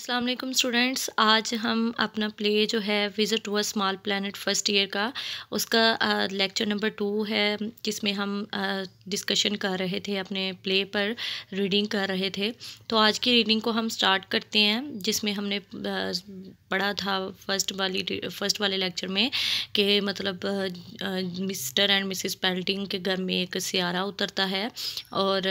अस्सलाम वालेकुम स्टूडेंट्स आज हम अपना प्ले जो है visit to a small planet first year का उसका लेक्चर नंबर टू है जिसमें हम डिस्कशन कर रहे थे अपने प्ले पर रीडिंग कर रहे थे तो आज की रीडिंग को हम स्टार्ट करते हैं जिसमें हमने पढ़ा था फर्स्ट वाली फर्स्ट वाले लेक्चर में कि मतलब मिस्टर एंड मिसिस पेल्टिंग के घर में एक सियारा उतरता है और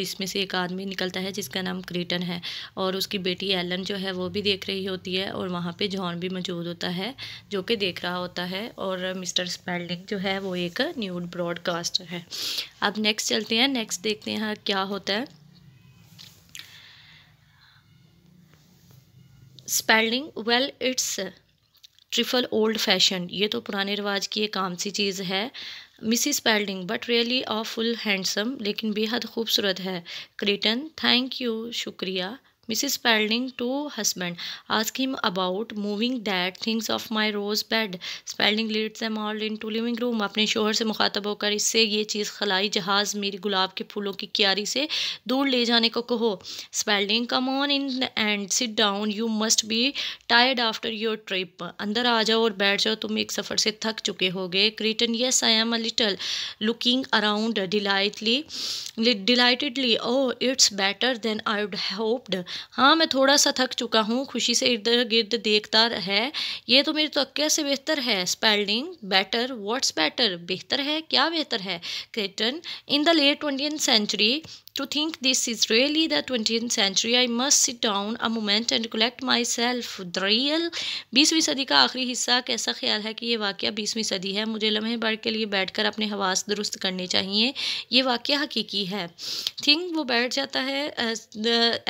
जिसमें से एक आदमी निकलता है जिसका नाम क्रीटन है और उसकी बेटी एल लन जो है वो भी देख रही होती है और वहाँ पे जॉन भी मौजूद होता है जो कि देख रहा होता है और मिस्टर स्पेल्डिंग जो है वो एक न्यूड ब्रॉडकास्टर है अब नेक्स्ट चलते हैं नेक्स्ट देखते हैं क्या होता है Spelding well it's trifle old fashion ये तो पुराने रिवाज की एक आम सी चीज़ है Mrs Spelding but really awful handsome लेकिन बेहद खूबसूरत है क्रेटन थैंक यू शुक्रिया Spelding to husband ask him about moving that things of my rose bed Spelding leads em all into living room अपने शोहर से मुखातब होकर इससे ये चीज़ खलाई जहाज़ मेरी गुलाब के फूलों की क्यारी से दूर ले जाने को कहो Spelding come on in and sit down you must be tired after your trip अंदर आ जाओ और बैठ जाओ तुम एक सफ़र से थक चुके हो गए Kreton yes I am a little looking around delightful delightedly oh it's better than I would hoped हाँ मैं थोड़ा सा थक चुका हूँ खुशी से इर्द गिर्द देखता है ये तो मेरी तोक्या से बेहतर है स्पेलिंग बेटर व्हाट्स बेटर बेहतर है क्या बेहतर है Kreton in the late twenty century To think this is really the 20th century, I must sit down a moment and collect myself. The real बीसवीं सदी का आखिरी हिस्सा कैसा ख्याल है कि यह वाक़ बीसवीं सदी है मुझे लम्हे भर के लिए बैठ कर अपने हवास दुरुस्त करने चाहिए यह वाक्य हकीकी है थिंक वो बैठ जाता है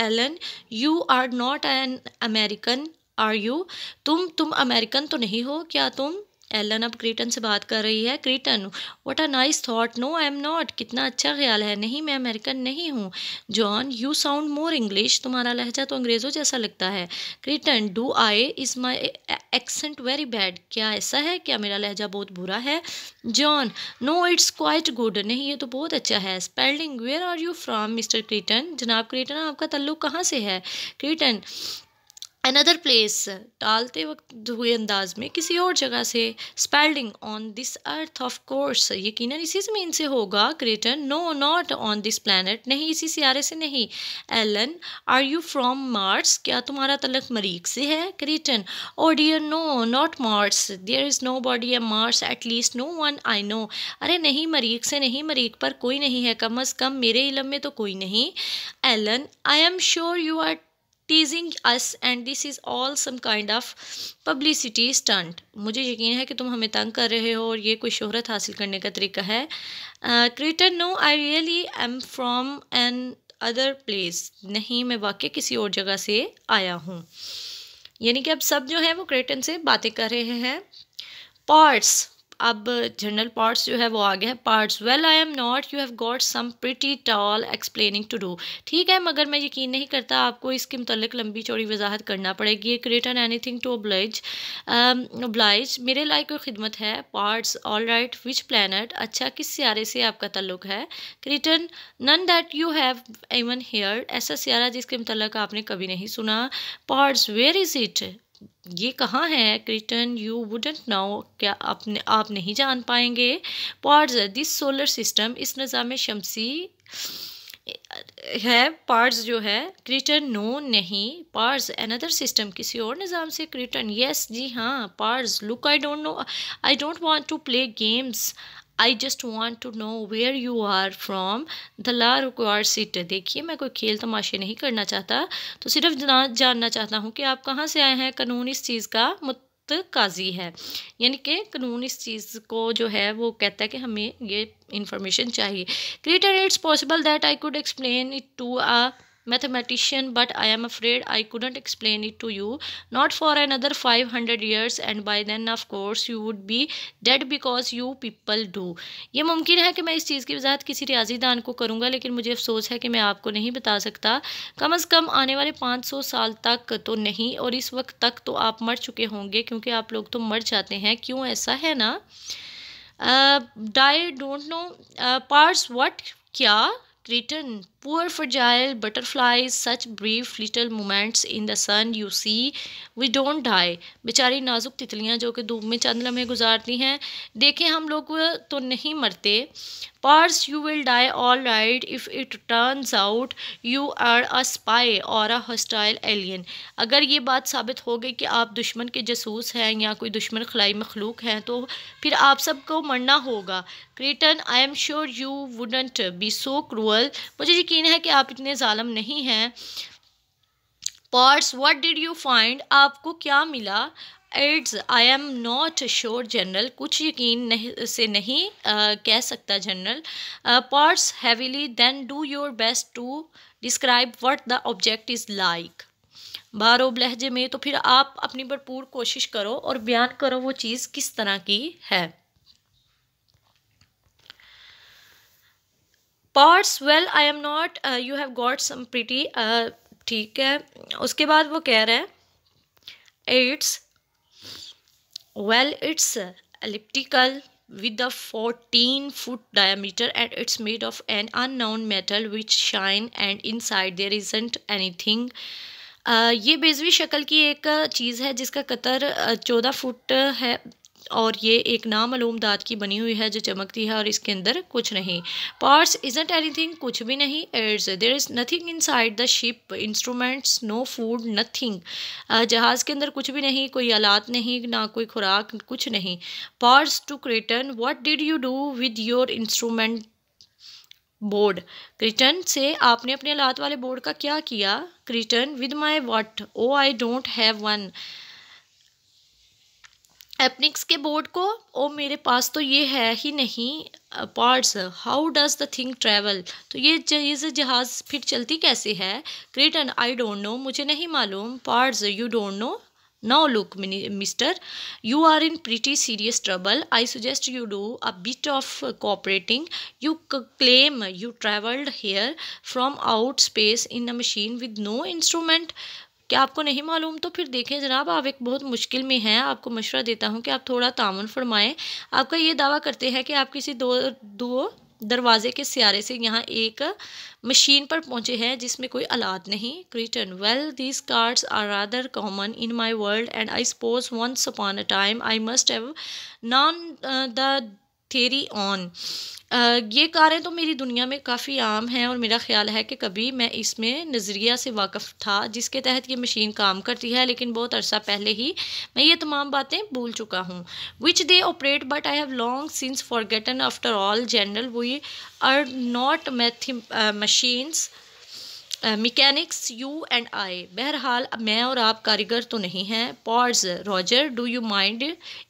Ellen you are not an American are you तुम तुम अमेरिकन तो नहीं हो क्या तुम एलन अब क्रीटन से बात कर रही है Kreton what a nice thought no I am not कितना अच्छा ख्याल है नहीं मैं अमेरिकन नहीं हूँ John you sound more English तुम्हारा लहजा तो अंग्रेज़ों जैसा लगता है Kreton do I is my accent very bad क्या ऐसा है क्या मेरा लहजा बहुत बुरा है John no it's quite good नहीं ये तो बहुत अच्छा है Spelding where are you from mister Kreton जनाब क्रीटन आपका तल्लुक कहाँ से है क्रीटन अनदर प्लेस डालते वक्त हुए अंदाज में किसी और जगह से Spelding on this earth of course यकीन इसी ज़मीन से होगा Kreton no not on this planet नहीं इसी सियारे से नहीं Ellen are you from Mars क्या तुम्हारा तलक मरीक से है Kreton oh dear no not Mars there is no body am Mars at least no one I know अरे नहीं मरीक से नहीं मरीक पर कोई नहीं है कम अज़ कम मेरे इलम में तो कोई नहीं Ellen I am sure you are teasing us and this is all some kind of publicity stunt मुझे यकीन है कि तुम हमें तंग कर रहे हो और ये कोई शोहरत हासिल करने का तरीका है Kreton no I really am from another place नहीं मैं वाकई किसी और जगह से आया हूँ यानी कि अब सब जो है वो क्रेटन से बातें कर रहे हैं पार्ट्स अब जनरल पार्ट्स जो है वो आ हैं Powers well I am not you have got some pretty tall explaining to do ठीक है मगर मैं यकीन नहीं करता आपको इसके मतलब लंबी चौड़ी वजाहत करना पड़ेगी Kreton an anything to oblige oblige मेरे लायक कोई खिदमत है Powers all right which planet अच्छा किस सियारे से आपका तल्लुक है Kreton none that you have even heard ऐसा सियारा जिसके मतलब आपने कभी नहीं सुना पार्ट्स वेयर इज़ इट ये कहाँ है क्रिटन यू वुडेंट नाउ क्या आपने आप नहीं जान पाएंगे पार्ट्स दिस सोलर सिस्टम इस निज़ाम शमसी है पार्ट्स जो है क्रिटन नो नहीं पार्ट्स अनदर सिस्टम किसी और निज़ाम से क्रिटन यस जी हाँ Powers look I don't know I don't want to play games I just want to know where you are from the law requires it देखिए मैं कोई खेल तमाशे नहीं करना चाहता तो सिर्फ जानना चाहता हूँ कि आप कहाँ से आए हैं कानून इस चीज़ का मुत काजी है यानी कि कानून इस चीज़ को जो है वो कहता है कि हमें ये इंफॉर्मेशन चाहिए Kreton it's possible that I could explain it to a but I am afraid I couldn't explain it to you not for another five hundred years and by then of course you would be dead because you people do ये मुमकिन है कि मैं इस चीज़ की वजाहत किसी रियाजी दान को करूँगा लेकिन मुझे अफसोस है कि मैं आपको नहीं बता सकता कम अज़ कम आने वाले पाँच सौ साल तक तो नहीं और इस वक्त तक तो आप मर चुके होंगे क्योंकि आप लोग तो मर जाते हैं क्यों ऐसा है ना die don't know Powers what क्या return poor fragile butterflies such brief little moments in the sun you see we don't die बेचारी नाजुक तितलियाँ जो कि धूप में चंद लम्हे गुजारती हैं देखें हम लोग तो नहीं मरते Powers you will die all right if it turns out you are a spy or a hostile alien अगर ये बात साबित हो गई कि आप दुश्मन के जसूस हैं या कोई दुश्मन खलाई मखलूक हैं तो फिर आप सबको मरना होगा Kreton I am sure you wouldn't be so cruel मुझे यकीन है कि आप इतने ालम नहीं हैं Powers what did you find आपको क्या मिला it's I am not sure general कुछ यकीन नहीं से नहीं आ, कह सकता general Powers heavily then do your best to describe what the object is like बारोब लहजे में तो फिर आप अपनी भरपूर कोशिश करो और बयान करो वो चीज़ किस तरह की है Powers well I am not you have got some pretty ठीक है उसके बाद वो कह रहे हैं it's well it's elliptical with a fourteen foot diameter and it's made of an unknown metal which shine and inside there isn't anything ये बेजवी शक्ल की एक uh, चीज़ है जिसका कतर uh, चौदह फुट uh, है और ये एक नामूम दाद की बनी हुई है जो चमकती है और इसके अंदर कुछ नहीं पार्ट्स इजंट एनीथिंग कुछ भी नहीं एड्स there is nothing inside the ship instruments no food nothing जहाज़ के अंदर कुछ भी नहीं कोई आलात नहीं ना कोई खुराक कुछ नहीं Powers to Kreton what did you do with your instrument board Kreton से आपने अपने लात वाले बोर्ड का क्या किया Kreton with my what oh I don't have one एपनिक्स के बोर्ड को ओ मेरे पास तो ये है ही नहीं Powers how does the thing travel तो ये इस जहाज फिर चलती कैसे है क्रिटन आई डोंट नो मुझे नहीं मालूम Powers you don't know now look mister you are in pretty serious trouble I suggest you do a bit of cooperating you claim you travelled here from out space in a machine with no instrument कि आपको नहीं मालूम तो फिर देखें जनाब आप एक बहुत मुश्किल में हैं आपको मशवरा देता हूँ कि आप थोड़ा तामन फरमाएँ आपका ये दावा करते हैं कि आप किसी दो दो दरवाजे के सियारे से यहाँ एक मशीन पर पहुँचे हैं जिसमें कोई आलात नहीं Kreton well these cards are rather common in my world and I suppose once upon a time I must have known the theory on ये कारें तो मेरी दुनिया में काफ़ी आम हैं और मेरा ख्याल है कि कभी मैं इसमें नज़रिया से वाकफ़ था जिसके तहत ये मशीन काम करती है लेकिन बहुत अरसा पहले ही मैं ये तमाम बातें भूल चुका हूँ which they operate but I have long since gotten after all general we are not math machines mechanics you and I बहरहाल मैं और आप कारीगर तो नहीं हैं Powers Roger do you mind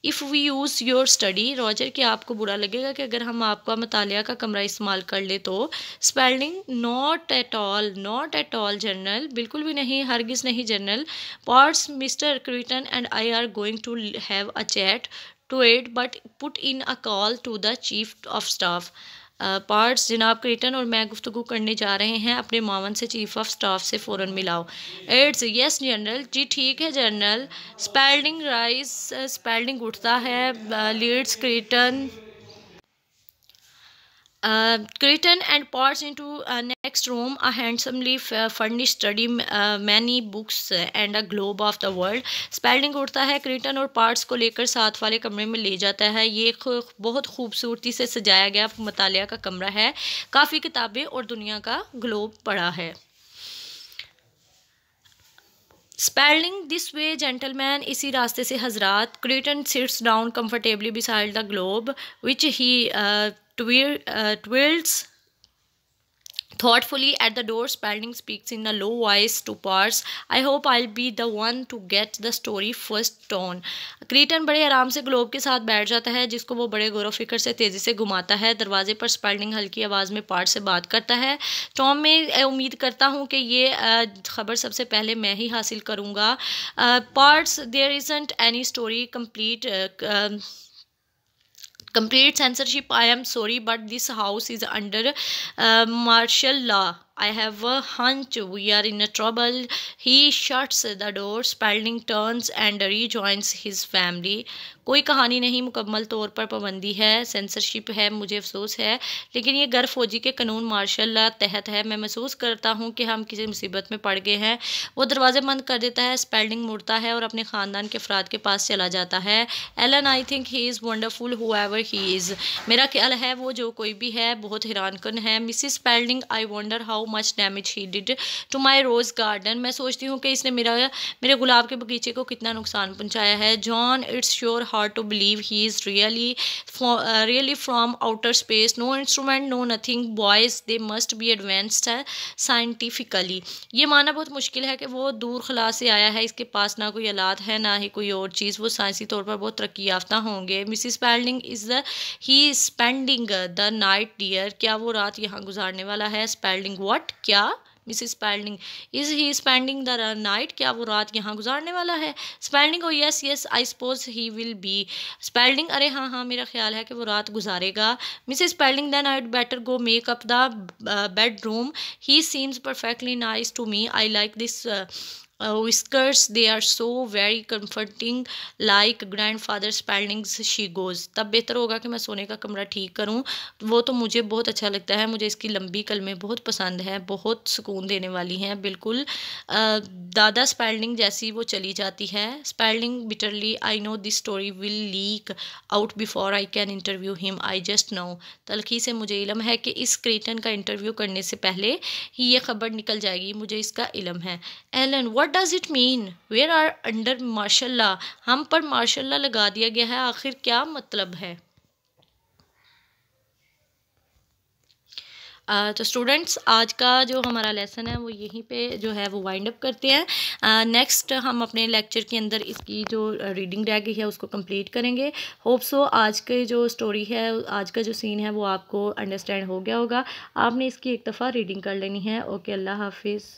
if we use your study Roger क्या आपको बुरा लगेगा कि अगर हम आपका मताल का कमरा इस्तेमाल कर ले तो Spelding not at all not at all general बिल्कुल भी नहीं हरगिज़ नहीं general Powers mister Kreton and I are going to have a chat to at but put in a call to the chief of staff Powers जिनाब Kreton और मैं गुफ्तु करने जा रहे हैं अपने मावन से चीफ ऑफ स्टाफ से फ़ौर मिलाओ एड्स यस जनरल जी ठीक है जनरल स्पेल्डिंग राइस स्पेल्डिंग उठता है leads Kreton uh, and and in into uh, next room a handsomely uh, furnished study uh, many books uh, and a globe of the world Spelding उठता है curtain और parts को लेकर साथ वाले कमरे में ले जाता है ये बहुत खूबसूरती से सजाया गया मताल का कमरा है काफ़ी किताबें और दुनिया का ग्लोब पड़ा है स्पेलिंग दिस वे जेंटलमैन इसी रास्ते से हजरात Kreton sits down comfortably beside the globe which he Uh, twirls thoughtfully at the door spalding speaks in a low voice to pars i hope i'll be the one to get the story first टोन Kreton बड़े आराम से globe के साथ बैठ जाता है जिसको वो बड़े गौरव फिक्र से तेज़ी से घुमाता है दरवाजे पर स्पल्डिंग हल्की आवाज़ में पार्ट से बात करता है टॉम में उम्मीद करता हूँ कि ये खबर सबसे पहले मैं ही हासिल करूँगा Powers there is any story complete complete censorship i am sorry but this house is under uh, martial law I have a hunch we are in a trouble. He shuts the door. Spalding turns and rejoins his family. कोई कहानी नहीं मुकम्मल तौर पर पाबंदी है censorship है मुझे अफसोस है लेकिन ये गर फौजी के कानून मार्शल तहत है मैं महसूस करता हूँ कि हम किसी मुसीबत में पड़ गए हैं वो दरवाजे बंद कर देता है स्पेल्डिंग मुड़ता है और अपने ख़ानदान के अफराद के पास चला जाता है Ellen I think he is wonderful whoever he is मेरा ख्याल है वो जो कोई भी है बहुत हैरान कन है Mrs Spelding I wonder how how much damage he did to my rose garden मैं सोचती हूँ कि इसने मेरा मेरे गुलाब के बगीचे को कितना नुकसान पहुँचाया है John it's sure hard to believe he is really really from outer space no instrument no nothing boys they must be advanced है साइंटिफिकली ये माना बहुत मुश्किल है कि वो दूर खला से आया है इसके पास ना कोई आलात है ना ही कोई और चीज़ वो साइंसी तौर पर बहुत तरक्की याफ्ता होंगे Mrs Spelding is the he spending the night dear क्या वो रात यहाँ गुजारने वाला है स्पेल्डिंग वॉट क्या Miss Spelding is he spending the night क्या वो रात यहाँ गुजारने वाला है स्पेल्डिंग और yes yes I suppose he will be Spelding अरे हाँ हाँ मेरा ख्याल है कि वो रात गुजारेगा Miss Spelding then I better go make up the bedroom he seems perfectly nice to me I like this whiskers they are so very comforting like grandfather Spelding's she goes तब बेहतर होगा कि मैं सोने का कमरा ठीक करूँ वो तो मुझे बहुत अच्छा लगता है मुझे इसकी लंबी कलमें बहुत पसंद हैं बहुत सुकून देने वाली हैं बिल्कुल दादा स्पैल्डिंग जैसी वो चली जाती है Spelding bitterly I know this story will leak out before I can interview him I just know तलखी से मुझे इलम है कि इस क्रेटन का इंटरव्यू करने से पहले ही ये खबर निकल जाएगी मुझे इसका इलम है Ellen what does it mean where are under माशा हम पर माशा लगा दिया गया है आखिर क्या मतलब है आ, तो स्टूडेंट्स आज का जो हमारा लेसन है वो यहीं पे जो है वो वाइंड अप करते हैं नेक्स्ट हम अपने लेक्चर के अंदर इसकी जो रीडिंग रह गई है उसको कंप्लीट करेंगे होप सो आज के जो स्टोरी है आज का जो सीन है वो आपको अंडरस्टैंड हो गया होगा आपने इसकी एक दफ़ा रीडिंग कर लेनी है ओके अल्लाह हाफिज़